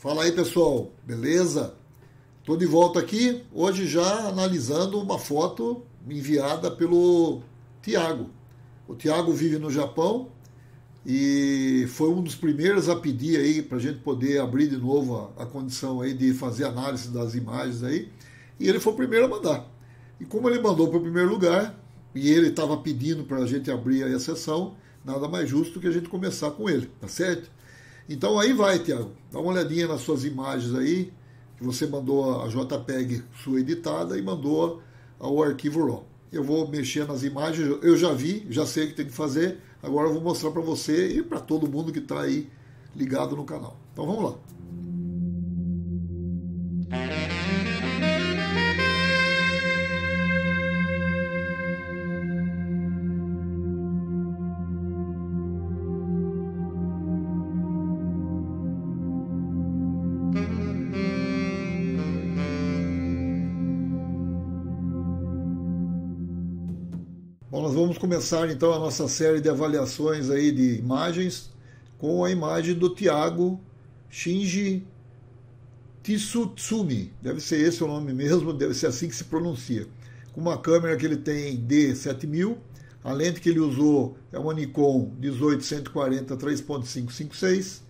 Fala aí pessoal, beleza? Estou de volta aqui, hoje já analisando uma foto enviada pelo Tiago. O Tiago vive no Japão e foi um dos primeiros a pedir aí para a gente poder abrir de novo a, a, condição aí de fazer análise das imagens aí. E ele foi o primeiro a mandar. E como ele mandou para o primeiro lugar e ele estava pedindo para a gente abrir aí a sessão, nada mais justo que a gente começar com ele, tá certo? Então aí vai, Tiago. Dá uma olhadinha nas suas imagens aí, que você mandou a JPEG sua editada e mandou ao arquivo RAW. Eu vou mexer nas imagens, eu já vi, já sei o que tem que fazer, agora eu vou mostrar para você e para todo mundo que está aí ligado no canal. Então vamos lá. Bom, nós vamos começar então a nossa série de avaliações aí de imagens com a imagem do Tiago Shinji Tsutsumi. Deve ser esse o nome mesmo, deve ser assim que se pronuncia. Com uma câmera que ele tem D7000, a lente que ele usou é uma Nikon 1840 3.556.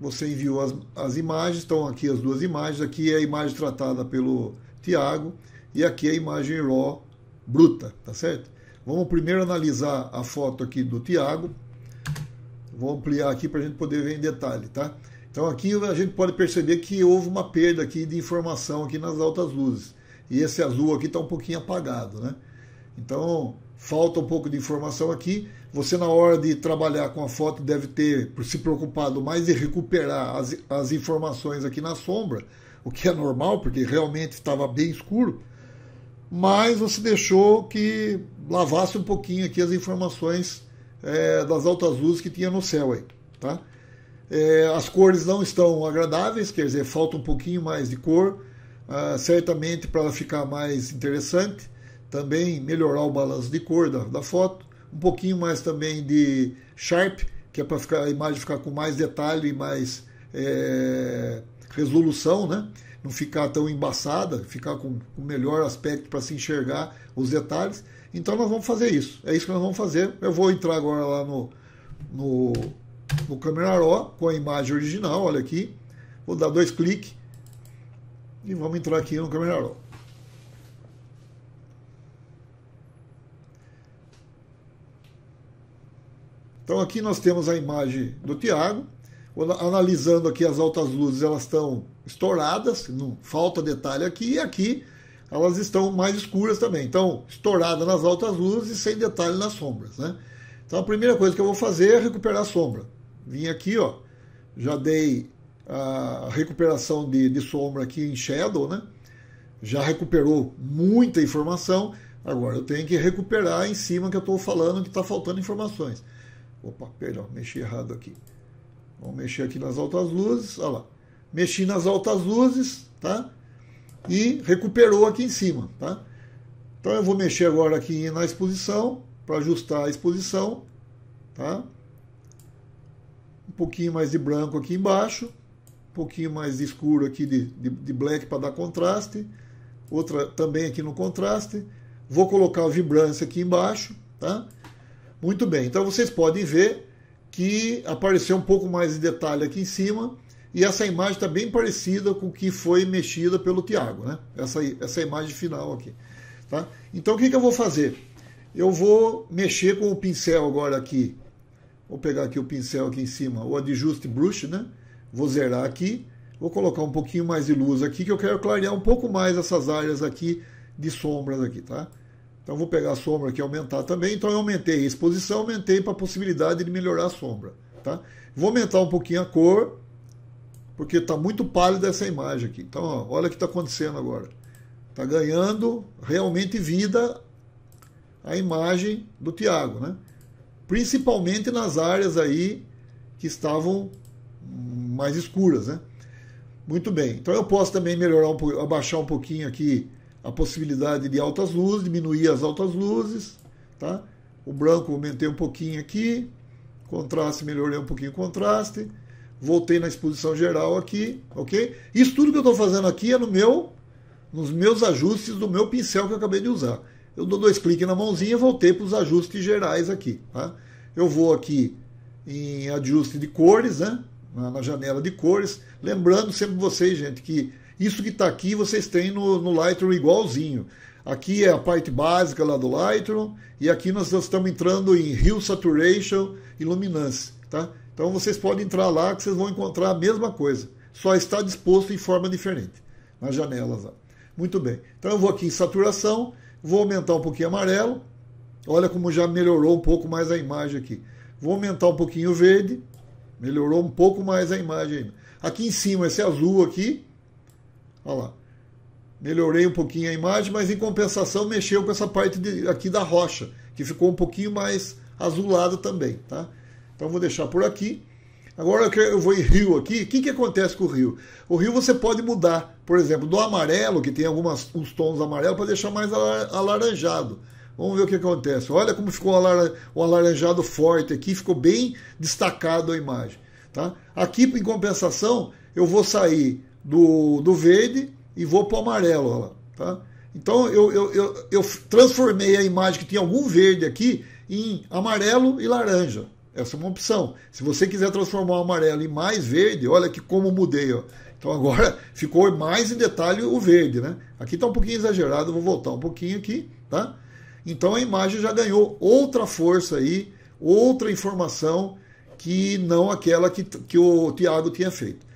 Você enviou as, as imagens, estão aqui as duas imagens. Aqui é a imagem tratada pelo Tiago e aqui é a imagem RAW bruta, tá certo? Vamos primeiro analisar a foto aqui do Tiago. Vou ampliar aqui para a gente poder ver em detalhe, tá? Então aqui a gente pode perceber que houve uma perda aqui de informação aqui nas altas luzes. E esse azul aqui está um pouquinho apagado, né? Então falta um pouco de informação aqui. Você na hora de trabalhar com a foto deve ter se preocupado mais em recuperar as, as informações aqui na sombra, o que é normal, porque realmente estava bem escuro mas você deixou que lavasse um pouquinho aqui as informações é, das altas luzes que tinha no céu aí, tá? É, as cores não estão agradáveis, quer dizer, falta um pouquinho mais de cor, ah, certamente para ficar mais interessante, também melhorar o balanço de cor da, da foto, um pouquinho mais também de sharp, que é para a imagem ficar com mais detalhe e mais é, resolução, né? não ficar tão embaçada, ficar com o melhor aspecto para se enxergar os detalhes. Então nós vamos fazer isso. É isso que nós vamos fazer. Eu vou entrar agora lá no, no, no Camera Raw com a imagem original, olha aqui. Vou dar dois cliques e vamos entrar aqui no Camera Raw. Então aqui nós temos a imagem do Tiago analisando aqui as altas luzes, elas estão estouradas, não falta detalhe aqui, e aqui elas estão mais escuras também. Então, estourada nas altas luzes e sem detalhe nas sombras, né? Então, a primeira coisa que eu vou fazer é recuperar a sombra. Vim aqui, ó, já dei a recuperação de, de sombra aqui em Shadow, né? Já recuperou muita informação. Agora, eu tenho que recuperar em cima que eu estou falando que está faltando informações. Opa, perdão, mexi errado aqui. Vamos mexer aqui nas altas luzes, olha lá. Mexi nas altas luzes, tá? E recuperou aqui em cima, tá? Então eu vou mexer agora aqui na exposição, para ajustar a exposição, tá? Um pouquinho mais de branco aqui embaixo, um pouquinho mais de escuro aqui de, de, de black para dar contraste, outra também aqui no contraste. Vou colocar a vibrância aqui embaixo, tá? Muito bem, então vocês podem ver que apareceu um pouco mais de detalhe aqui em cima. E essa imagem está bem parecida com o que foi mexida pelo Tiago, né? Essa, essa imagem final aqui. Tá? Então o que, que eu vou fazer? Eu vou mexer com o pincel agora aqui. Vou pegar aqui o pincel aqui em cima, o Adjuste Brush, né? Vou zerar aqui. Vou colocar um pouquinho mais de luz aqui, que eu quero clarear um pouco mais essas áreas aqui de sombras aqui, tá? Então vou pegar a sombra aqui e aumentar também. Então eu aumentei a exposição, aumentei para a possibilidade de melhorar a sombra. Tá? Vou aumentar um pouquinho a cor, porque está muito pálida essa imagem aqui. Então ó, olha o que está acontecendo agora. Está ganhando realmente vida a imagem do Tiago, né? principalmente nas áreas aí que estavam mais escuras. Né? Muito bem, então eu posso também melhorar um abaixar um pouquinho aqui a possibilidade de altas luzes, diminuir as altas luzes, tá? O branco aumentei um pouquinho aqui, contraste melhorei um pouquinho o contraste, voltei na exposição geral aqui, ok? Isso tudo que eu estou fazendo aqui é no meu, nos meus ajustes do meu pincel que eu acabei de usar. Eu dou dois cliques na mãozinha e voltei para os ajustes gerais aqui, tá? Eu vou aqui em ajuste de cores, né? na, janela de cores. Lembrando sempre vocês, gente, que isso que está aqui vocês têm no, no Lightroom igualzinho. Aqui é a parte básica lá do Lightroom e aqui nós estamos entrando em Hue Saturation e Luminance, tá? Então vocês podem entrar lá que vocês vão encontrar a mesma coisa, só está disposto em forma diferente nas janelas lá. Muito bem. Então eu vou aqui em saturação, vou aumentar um pouquinho amarelo. Olha como já melhorou um pouco mais a imagem aqui. Vou aumentar um pouquinho o verde. Melhorou um pouco mais a imagem ainda. Aqui em cima, esse azul aqui, Olha lá. Melhorei um pouquinho a imagem, mas em compensação mexeu com essa parte de, aqui da rocha, que ficou um pouquinho mais azulada também, tá? Então vou deixar por aqui. Agora eu vou em rio aqui. O que, que acontece com o rio? O rio você pode mudar, por exemplo, do amarelo, que tem alguns uns tons amarelos, para deixar mais alaranjado. Vamos ver o que acontece. Olha como ficou um alaranjado forte aqui, ficou bem destacado a imagem. Tá? Aqui, em compensação, eu vou sair do, do verde e vou para o amarelo. lá, tá? Então eu, eu, eu, eu, transformei a imagem que tinha algum verde aqui em amarelo e laranja. Essa é uma opção. Se você quiser transformar o amarelo em mais verde, olha que como mudei. Ó. Então agora ficou mais em detalhe o verde. Né? Aqui está um pouquinho exagerado, vou voltar um pouquinho aqui. Tá? Então a imagem já ganhou outra força aí, outra informação que não aquela que, que o Tiago tinha feito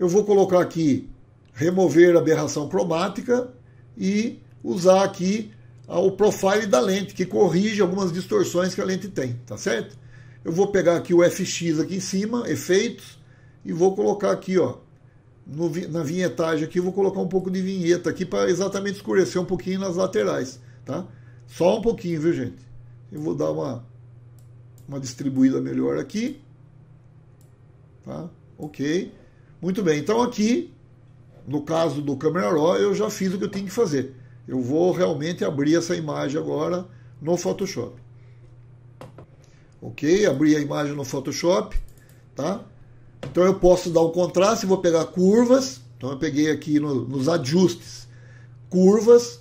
eu vou colocar aqui remover aberração cromática e usar aqui o profile da lente, que corrige algumas distorções que a lente tem, tá certo? Eu vou pegar aqui o FX aqui em cima, efeitos, e vou colocar aqui, ó, no, na vinhetagem aqui, vou colocar um pouco de vinheta aqui para exatamente escurecer um pouquinho nas laterais, tá? Só um pouquinho, viu, gente? Eu vou dar uma, uma distribuída melhor aqui, tá? Ok. Muito bem, então aqui, no caso do Camera Raw, eu já fiz o que eu tenho que fazer. Eu vou realmente abrir essa imagem agora no Photoshop. Ok, abri a imagem no Photoshop, tá? Então eu posso dar um contraste, vou pegar curvas, então eu peguei aqui no, nos ajustes, curvas,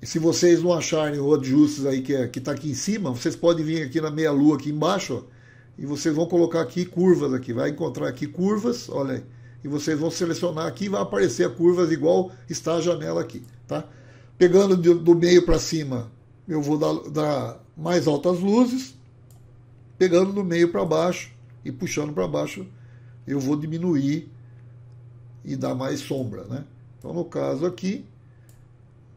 e se vocês não acharem o ajustes aí que é, está aqui em cima, vocês podem vir aqui na meia lua aqui embaixo, ó, e vocês vão colocar aqui curvas aqui, vai encontrar aqui curvas, olha aí, e vocês vão selecionar aqui e vai aparecer a curvas igual está a janela aqui, tá? Pegando do meio para cima, eu vou dar, dar, mais altas luzes, pegando do meio para baixo e puxando para baixo, eu vou diminuir e dar mais sombra, né? Então, no caso aqui,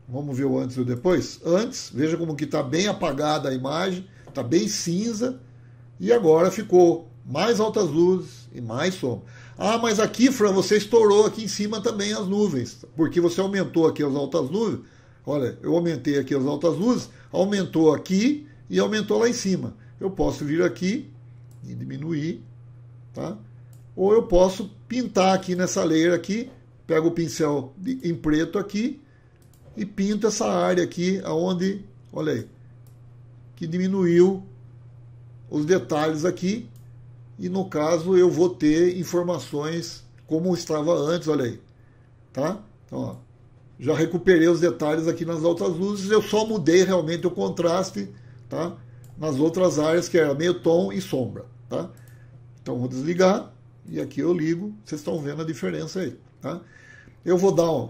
vamos ver o antes e o depois? Antes, veja como que está bem apagada a imagem, está bem cinza, e agora ficou mais altas luzes e mais sombra. Ah, mas aqui, Fran, você estourou aqui em cima também as nuvens, porque você aumentou aqui as altas luzes Olha, eu aumentei aqui as altas luzes, aumentou aqui e aumentou lá em cima. Eu posso vir aqui e diminuir, tá? Ou eu posso pintar aqui nessa layer aqui, pego o pincel de, em preto aqui e pinto essa área aqui aonde, olha aí, que diminuiu os detalhes aqui e no caso eu vou ter informações como estava antes, olha aí, tá? Então, ó, já recuperei os detalhes aqui nas altas luzes, eu só mudei realmente o contraste, tá? Nas outras áreas que era meio tom e sombra, tá? Então vou desligar e aqui eu ligo, vocês estão vendo a diferença aí, tá? Eu vou dar ó,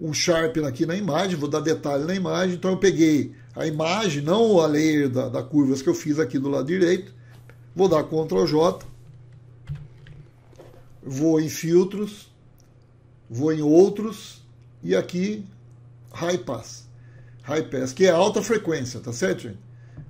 um sharp aqui na imagem, vou dar detalhe na imagem, então eu peguei a imagem, não a lei da, da curvas que eu fiz aqui do lado direito. Vou dar Ctrl J, vou em filtros, vou em outros e aqui high pass. High pass, que é alta frequência, tá certo, gente?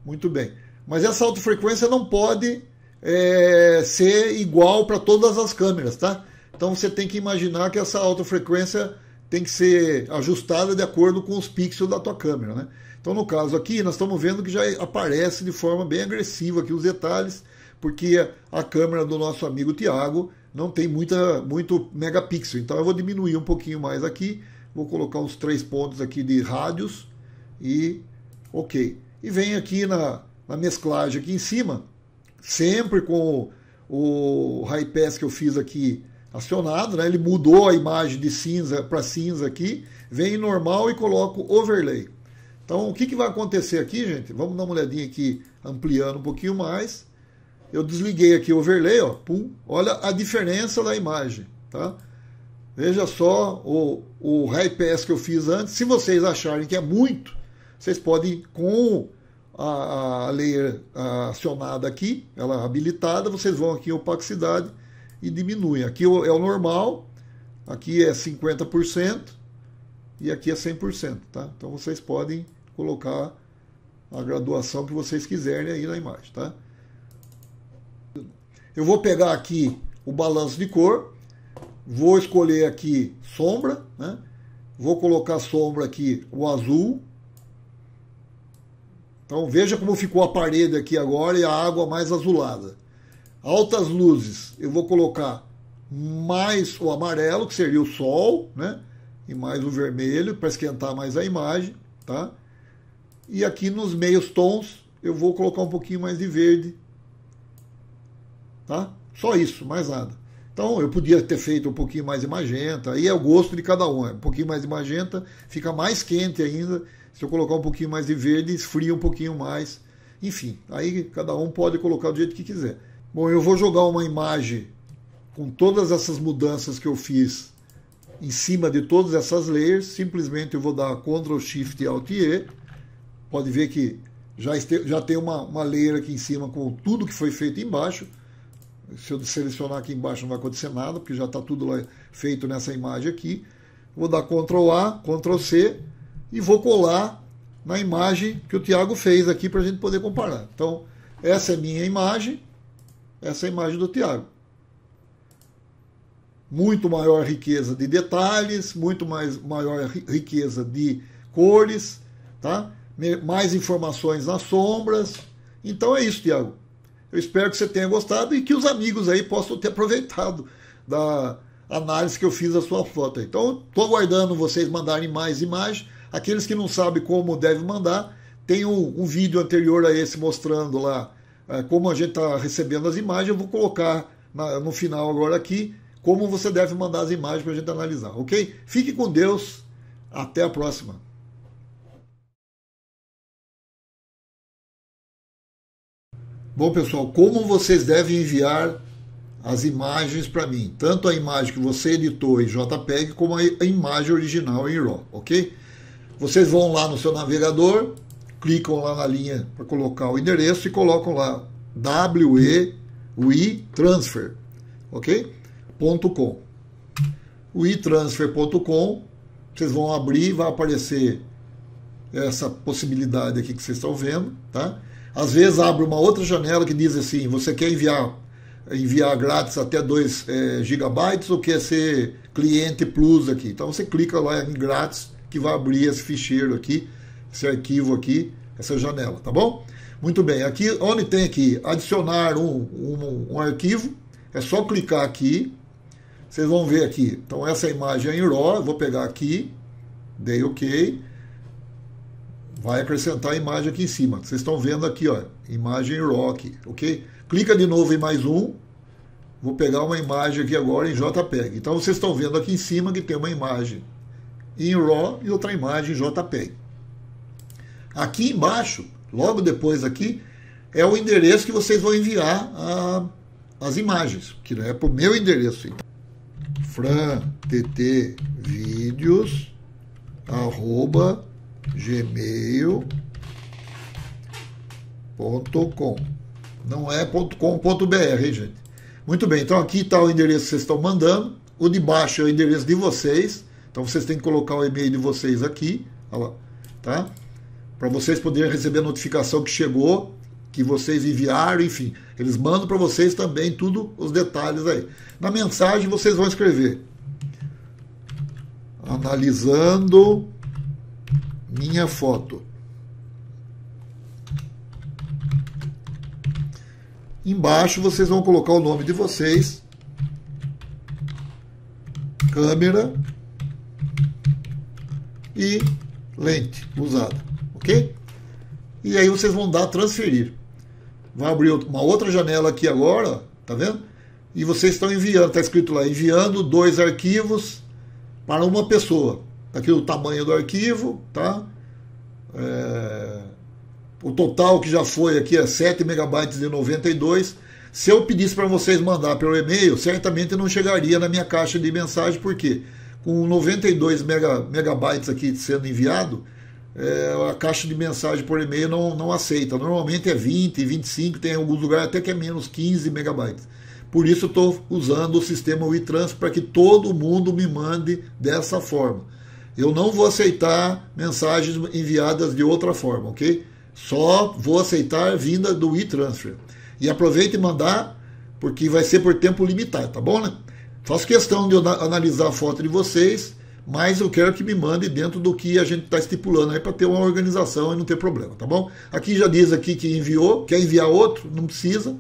Muito bem. Mas essa alta frequência não pode é, ser igual para todas as câmeras, tá? Então você tem que imaginar que essa alta frequência tem que ser ajustada de acordo com os pixels da tua câmera, né? Então, no caso aqui, nós estamos vendo que já aparece de forma bem agressiva aqui os detalhes, porque a câmera do nosso amigo Tiago não tem muita, muito megapixel. Então, eu vou diminuir um pouquinho mais aqui, vou colocar uns três pontos aqui de rádios e ok. E vem aqui na, na mesclagem aqui em cima, sempre com o, o high pass que eu fiz aqui acionado, né? ele mudou a imagem de cinza para cinza aqui, vem normal e coloco overlay. Então, o que, que vai acontecer aqui, gente? Vamos dar uma olhadinha aqui, ampliando um pouquinho mais. Eu desliguei aqui o overlay, ó, pum, olha a diferença da imagem, tá? Veja só o, o high pass que eu fiz antes. Se vocês acharem que é muito, vocês podem, com a, a layer acionada aqui, ela habilitada, vocês vão aqui em opacidade e diminuem. Aqui é o é normal, aqui é 50% e aqui é 100%, tá? Então vocês podem colocar a graduação que vocês quiserem aí na imagem, tá? Eu vou pegar aqui o balanço de cor, vou escolher aqui sombra, né? Vou colocar sombra aqui o azul. Então veja como ficou a parede aqui agora e a água mais azulada. Altas luzes, eu vou colocar mais o amarelo, que seria o sol, né? E mais o vermelho para esquentar mais a imagem, tá? E aqui nos meios tons eu vou colocar um pouquinho mais de verde. Tá? Só isso, mais nada. Então eu podia ter feito um pouquinho mais de magenta, aí é o gosto de cada um. É um pouquinho mais de magenta fica mais quente ainda. Se eu colocar um pouquinho mais de verde, esfria um pouquinho mais. Enfim, aí cada um pode colocar do jeito que quiser. Bom, eu vou jogar uma imagem com todas essas mudanças que eu fiz em cima de todas essas layers. Simplesmente eu vou dar Ctrl Shift Alt E Pode ver que já, este, já tem uma, uma leira aqui em cima com tudo que foi feito embaixo. Se eu selecionar aqui embaixo não vai acontecer nada, porque já está tudo lá feito nessa imagem aqui. Vou dar Ctrl A, Ctrl C e vou colar na imagem que o Tiago fez aqui para a gente poder comparar. Então, essa é minha imagem, essa é a imagem do Tiago. Muito maior riqueza de detalhes, muito mais, maior riqueza de cores, tá? mais informações nas sombras. Então é isso, Tiago. Eu espero que você tenha gostado e que os amigos aí possam ter aproveitado da análise que eu fiz da sua foto Então, estou aguardando vocês mandarem mais imagens. Aqueles que não sabem como deve mandar, tem um, um vídeo anterior a esse mostrando lá é, como a gente está recebendo as imagens. Eu vou colocar na, no final agora aqui como você deve mandar as imagens para a gente analisar, ok? Fique com Deus. Até a próxima. Bom, pessoal, como vocês devem enviar as imagens para mim? Tanto a imagem que você editou em JPEG como a imagem original em RAW, ok? Vocês vão lá no seu navegador, clicam lá na linha para colocar o endereço e colocam lá wetransfer.com ok? wetransfer.com, vocês vão abrir, vai aparecer essa possibilidade aqui que vocês estão vendo, tá? Às vezes abre uma outra janela que diz assim, você quer enviar enviar grátis até 2 é, eh, gigabytes ou quer ser cliente plus aqui. Então você clica lá em grátis que vai abrir esse ficheiro aqui, esse arquivo aqui, essa janela, tá bom? Muito bem, aqui onde tem aqui adicionar um, um, um arquivo, é só clicar aqui, vocês vão ver aqui. Então essa imagem é em RAW, vou pegar aqui, dei OK vai acrescentar a imagem aqui em cima. Vocês estão vendo aqui, ó, imagem RAW aqui, ok? Clica de novo em mais um. Vou pegar uma imagem aqui agora em JPEG. Então vocês estão vendo aqui em cima que tem uma imagem em RAW e outra imagem em JPEG. Aqui embaixo, logo depois aqui, é o endereço que vocês vão enviar a, as imagens, que é para o meu endereço. Então, franttvideos.com gmail.com. Não é .com.br, gente. Muito bem, então aqui está o endereço que vocês estão mandando. O de baixo é o endereço de vocês. Então vocês têm que colocar o e-mail de vocês aqui, lá, tá? Para vocês poderem receber a notificação que chegou, que vocês enviaram, enfim. Eles mandam para vocês também tudo os detalhes aí. Na mensagem vocês vão escrever analisando minha foto. Embaixo vocês vão colocar o nome de vocês, câmera e lente usada, ok? E aí vocês vão dar transferir. Vai abrir uma outra janela aqui agora, tá vendo? E vocês estão enviando, tá escrito lá, enviando dois arquivos para uma pessoa aqui o tamanho do arquivo, tá? É, o total que já foi aqui é 7 megabytes de 92. Se eu pedisse para vocês mandar pelo e-mail, certamente não chegaria na minha caixa de mensagem, porque com 92 mega, megabytes aqui sendo enviado, é, a caixa de mensagem por e-mail não, não aceita. Normalmente é 20, 25, tem alguns lugares até que é menos 15 megabytes. Por isso estou usando o sistema WeTransfer para que todo mundo me mande dessa forma. Eu não vou aceitar mensagens enviadas de outra forma, ok? Só vou aceitar vinda do e-transfer. E aproveita e mandar, porque vai ser por tempo limitado, tá bom, né? Faço questão de analisar a foto de vocês, mas eu quero que me mande dentro do que a gente está estipulando aí para ter uma organização e não ter problema, tá bom? Aqui já diz aqui que enviou, quer enviar outro, não precisa.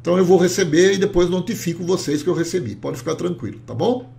Então eu vou receber e depois notifico vocês que eu recebi. Pode ficar tranquilo, tá bom?